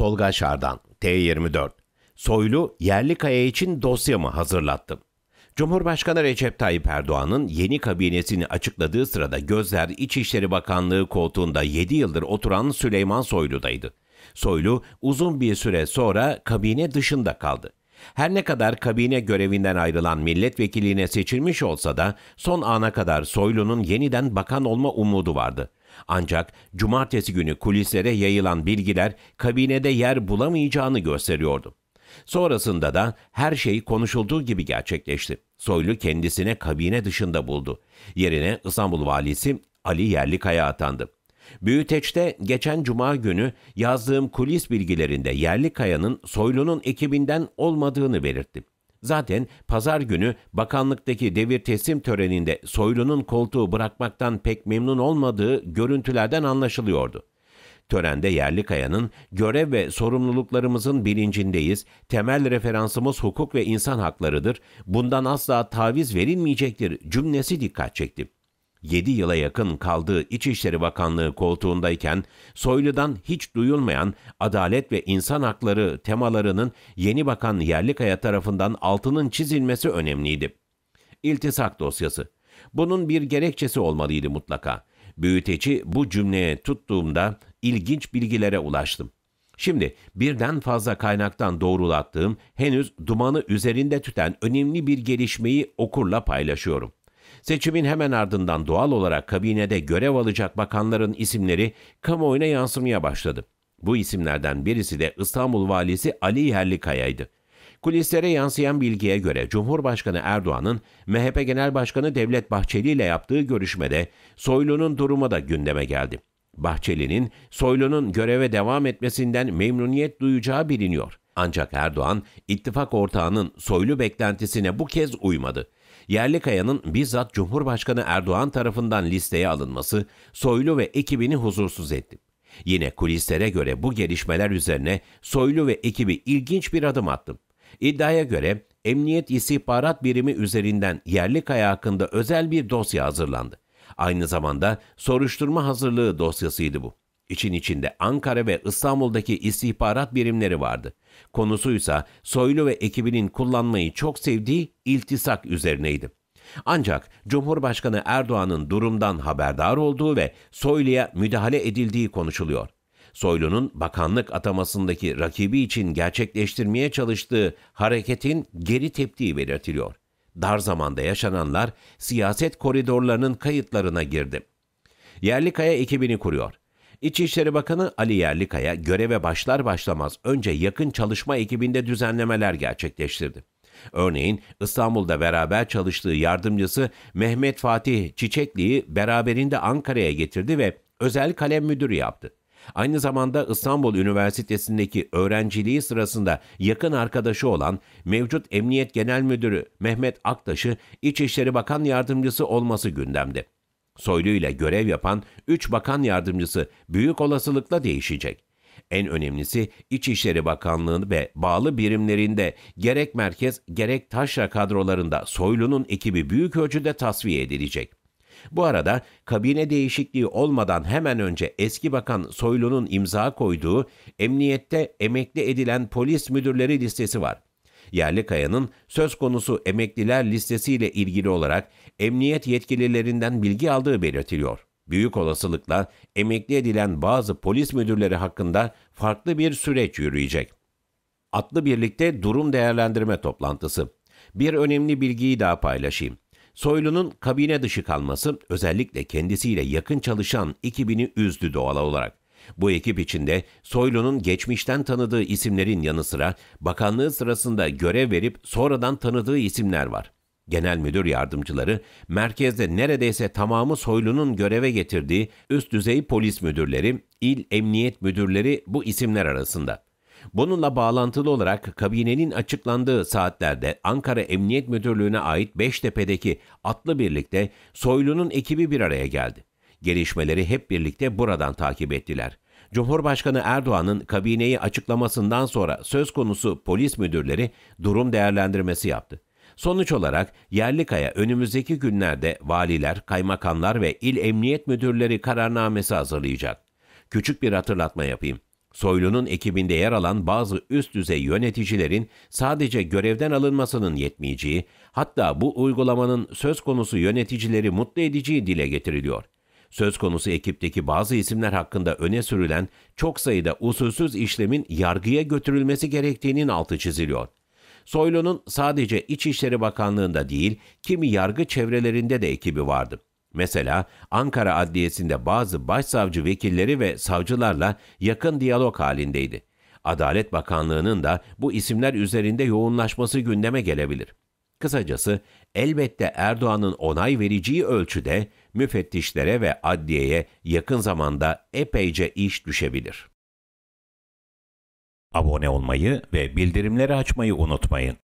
Tolga Şardan, T24. Soylu, yerli Yerlikaya için dosya mı hazırlattım. Cumhurbaşkanı Recep Tayyip Erdoğan'ın yeni kabinesini açıkladığı sırada gözler İçişleri Bakanlığı koltuğunda 7 yıldır oturan Süleyman Soylu'daydı. Soylu uzun bir süre sonra kabine dışında kaldı. Her ne kadar kabine görevinden ayrılan milletvekiline seçilmiş olsa da son ana kadar Soylu'nun yeniden bakan olma umudu vardı. Ancak cumartesi günü kulislere yayılan bilgiler kabinede yer bulamayacağını gösteriyordu. Sonrasında da her şey konuşulduğu gibi gerçekleşti. Soylu kendisine kabine dışında buldu. Yerine İstanbul valisi Ali Yerlikaya atandı. Büyüteç'te geçen cuma günü yazdığım kulis bilgilerinde Yerlikaya'nın Soylu'nun ekibinden olmadığını belirttim. Zaten pazar günü bakanlıktaki devir teslim töreninde Soylu'nun koltuğu bırakmaktan pek memnun olmadığı görüntülerden anlaşılıyordu. Törende yerli kayanın görev ve sorumluluklarımızın bilincindeyiz, temel referansımız hukuk ve insan haklarıdır, bundan asla taviz verilmeyecektir cümlesi dikkat çekti. 7 yıla yakın kaldığı İçişleri Bakanlığı koltuğundayken Soylu'dan hiç duyulmayan adalet ve insan hakları temalarının yeni bakan Yerlikaya tarafından altının çizilmesi önemliydi. İltisak dosyası. Bunun bir gerekçesi olmalıydı mutlaka. Büyüteci bu cümleye tuttuğumda ilginç bilgilere ulaştım. Şimdi birden fazla kaynaktan doğrulattığım, henüz dumanı üzerinde tüten önemli bir gelişmeyi okurla paylaşıyorum. Seçimin hemen ardından doğal olarak kabinede görev alacak bakanların isimleri kamuoyuna yansımaya başladı. Bu isimlerden birisi de İstanbul Valisi Ali Yerlikaya'ydı. Kulislere yansıyan bilgiye göre Cumhurbaşkanı Erdoğan'ın MHP Genel Başkanı Devlet Bahçeli ile yaptığı görüşmede Soylu'nun durumu da gündeme geldi. Bahçeli'nin Soylu'nun göreve devam etmesinden memnuniyet duyacağı biliniyor. Ancak Erdoğan ittifak ortağının Soylu beklentisine bu kez uymadı. Yerli Kayanın bizzat Cumhurbaşkanı Erdoğan tarafından listeye alınması Soylu ve ekibini huzursuz etti. Yine kulislere göre bu gelişmeler üzerine Soylu ve ekibi ilginç bir adım attı. İddiaya göre Emniyet İstihbarat Birimi üzerinden Yerli Yerlikaya hakkında özel bir dosya hazırlandı. Aynı zamanda soruşturma hazırlığı dosyasıydı bu. İçin içinde Ankara ve İstanbul'daki istihbarat birimleri vardı. Konusuysa Soylu ve ekibinin kullanmayı çok sevdiği iltisak üzerineydi. Ancak Cumhurbaşkanı Erdoğan'ın durumdan haberdar olduğu ve Soylu'ya müdahale edildiği konuşuluyor. Soylu'nun bakanlık atamasındaki rakibi için gerçekleştirmeye çalıştığı hareketin geri teptiği belirtiliyor. Dar zamanda yaşananlar siyaset koridorlarının kayıtlarına girdi. Yerli Yerlikaya ekibini kuruyor. İçişleri Bakanı Ali Yerlikaya göreve başlar başlamaz önce yakın çalışma ekibinde düzenlemeler gerçekleştirdi. Örneğin İstanbul'da beraber çalıştığı yardımcısı Mehmet Fatih Çiçekli'yi beraberinde Ankara'ya getirdi ve özel kalem müdürü yaptı. Aynı zamanda İstanbul Üniversitesi'ndeki öğrenciliği sırasında yakın arkadaşı olan mevcut Emniyet Genel Müdürü Mehmet Aktaş'ı İçişleri Bakan Yardımcısı olması gündemde. Soylu ile görev yapan 3 bakan yardımcısı büyük olasılıkla değişecek. En önemlisi İçişleri Bakanlığı ve bağlı birimlerinde gerek merkez gerek taşra kadrolarında Soylu'nun ekibi büyük ölçüde tasfiye edilecek. Bu arada kabine değişikliği olmadan hemen önce eski bakan Soylu'nun imza koyduğu emniyette emekli edilen polis müdürleri listesi var. Yerli Kayanın söz konusu emekliler listesiyle ilgili olarak emniyet yetkililerinden bilgi aldığı belirtiliyor. Büyük olasılıkla emekli edilen bazı polis müdürleri hakkında farklı bir süreç yürüyecek. Atlı birlikte durum değerlendirme toplantısı. Bir önemli bilgiyi daha paylaşayım. Soylu'nun kabine dışı kalması özellikle kendisiyle yakın çalışan ekibini üzdü doğal olarak. Bu ekip içinde Soylu'nun geçmişten tanıdığı isimlerin yanı sıra bakanlığı sırasında görev verip sonradan tanıdığı isimler var. Genel müdür yardımcıları, merkezde neredeyse tamamı Soylu'nun göreve getirdiği üst düzey polis müdürleri, il emniyet müdürleri bu isimler arasında. Bununla bağlantılı olarak kabinenin açıklandığı saatlerde Ankara Emniyet Müdürlüğü'ne ait Beştepe'deki atlı birlikte Soylu'nun ekibi bir araya geldi. Gelişmeleri hep birlikte buradan takip ettiler. Cumhurbaşkanı Erdoğan'ın kabineyi açıklamasından sonra söz konusu polis müdürleri durum değerlendirmesi yaptı. Sonuç olarak Yerlikaya önümüzdeki günlerde valiler, kaymakamlar ve il emniyet müdürleri kararnamesi hazırlayacak. Küçük bir hatırlatma yapayım. Soylu'nun ekibinde yer alan bazı üst düzey yöneticilerin sadece görevden alınmasının yetmeyeceği, hatta bu uygulamanın söz konusu yöneticileri mutlu edeceği dile getiriliyor.'' Söz konusu ekipteki bazı isimler hakkında öne sürülen çok sayıda usulsüz işlemin yargıya götürülmesi gerektiğinin altı çiziliyor. Soylu'nun sadece İçişleri Bakanlığı'nda değil, kimi yargı çevrelerinde de ekibi vardı. Mesela Ankara Adliyesi'nde bazı başsavcı vekilleri ve savcılarla yakın diyalog halindeydi. Adalet Bakanlığı'nın da bu isimler üzerinde yoğunlaşması gündeme gelebilir. Kısacası elbette Erdoğan'ın onay vereceği ölçüde müfettişlere ve adliyeye yakın zamanda epeyce iş düşebilir. Abone olmayı ve bildirimleri açmayı unutmayın.